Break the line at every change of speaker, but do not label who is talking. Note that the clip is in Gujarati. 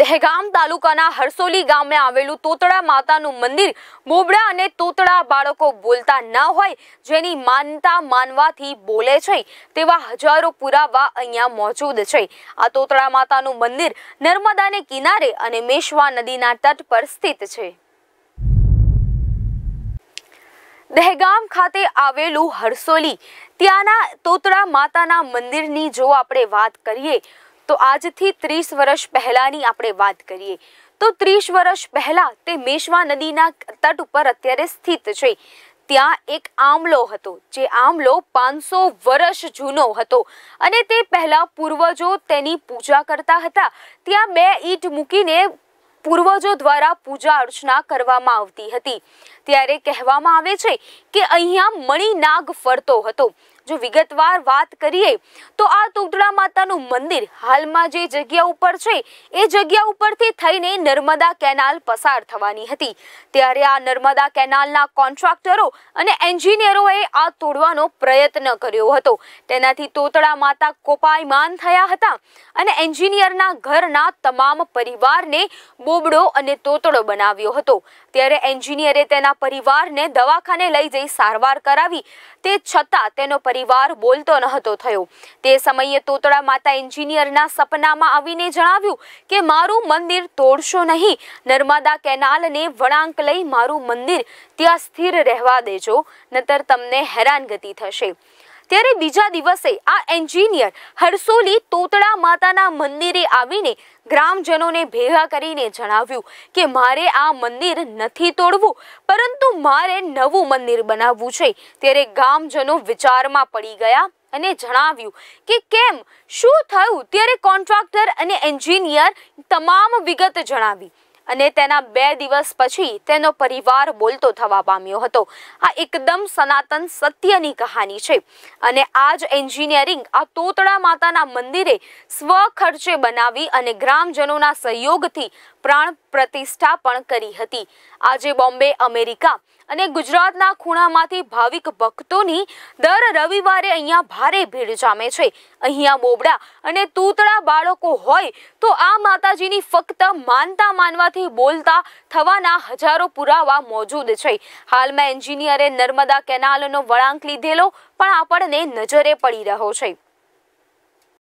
દહેગામ તાલુકાના હરસોલી ગામે આવેલું તોતળા માતાનું મંદિર બોબડા અને તોતળા બાળકો બોલતા ન હોય જેની માનતા માનવાથી બોલે છે તેવા હજારો પુરાવા અહીંયા મોજૂદ છે આ તોતળા માતાનું મંદિર નર્મદાને કિનારે અને મેશ્વા નદીના તટ પર સ્થિત છે દહેગામ ખાતે આવેલું હરસોલી ત્યાંના તોતળા માતાના મંદિરની જો આપણે વાત કરીએ તો આજથી ત્રીસ વર્ષ પહેલાંની આપણે વાત કરીએ તો ત્રીસ વર્ષ પહેલાં તે મેશવા નદીના તટ ઉપર અત્યારે સ્થિત છે ત્યાં એક આમલો હતો જે આમલો પાંચસો વર્ષ જૂનો હતો અને તે પહેલાં પૂર્વજો તેની પૂજા કરતા હતા ત્યાં બે ઈંટ મૂકીને પૂર્વજો દ્વારા પૂજા અર્ચના કરવામાં આવતી હતી ત્યારે કહેવામાં આવે છે કે અહીંયા મણિનાગ ફરતો હતો જો વિગતવાર વાત કરીએ તો આ તોતળા માતાનું મંદિર હાલમાં જે જગ્યા ઉપર છે એ જગ્યા ઉપરથી થઈને નર્મદા કેનાલ પસાર થવાની હતી ત્યારે આ નર્મદા કેનાલના કોન્ટ્રાક્ટરો અને એન્જિનિયરોએ આ તોડવાનો પ્રયત્ન કર્યો હતો તેનાથી તોતળા માતા કોપાયમાન થયા હતા અને એન્જિનિયરના ઘરના તમામ પરિવારને બોબડો અને તોતળો બનાવ્યો હતો ત્યારે એન્જિનિયરે તેના પરિવારને દવાખાને લઈ જઈ સારવાર કરાવી તે છતાં તેનો ફરીવાર બોલતો નહોતો થયો તે સમયે તોતળા માતા એન્જિનિયરના સપનામાં આવીને જણાવ્યું કે મારું મંદિર તોડશો નહીં નર્મદા કેનાલને વળાંક લઈ મારું મંદિર ત્યાં સ્થિર રહેવા દેજો નતર તમને હેરાનગતિ થશે ત્યારે બીજા દિવસે આ એન્જિનિયર હરસોલી તોતળા માતાના મંદિરે આવીને ગ્રામજનોને ભેગા કરીને જણાવ્યું કે મારે આ મંદિર નથી તોડવું પરંતુ મારે નવું મંદિર બનાવવું છે ત્યારે ગામજનો વિચારમાં પડી ગયા અને જણાવ્યું કે કેમ શું થયું ત્યારે કોન્ટ્રાક્ટર અને એન્જિનિયર તમામ વિગત જણાવી અને તેના બે દિવસ પછી તેનો પરિવાર બોલતો થવા પામ્યો હતો આ એકદમ સનાતન સત્યની કહાની છે અને આ જ એન્જિનિયરિંગ આ તોતડા માતાના મંદિરે સ્વ ખર્ચે બનાવી અને ગ્રામજનોના સહયોગથી પ્રાણ પ્રતિષ્ઠા પણ કરી હતી આજે બોમ્બે અમેરિકા અને ગુજરાતના ખૂણામાંથી ભાવિક ભક્તોની દર રવિવારે અહીંયા ભારે ભીડ જામે છે અહીંયા બોબડા અને તૂતળા બાળકો હોય તો આ માતાજીની ફક્ત માનતા માનવાથી બોલતા થવાના હજારો પુરાવા મોજૂદ છે હાલમાં એન્જિનિયરે નર્મદા કેનાલનો વળાંક લીધેલો પણ આપણને નજરે પડી રહ્યો છે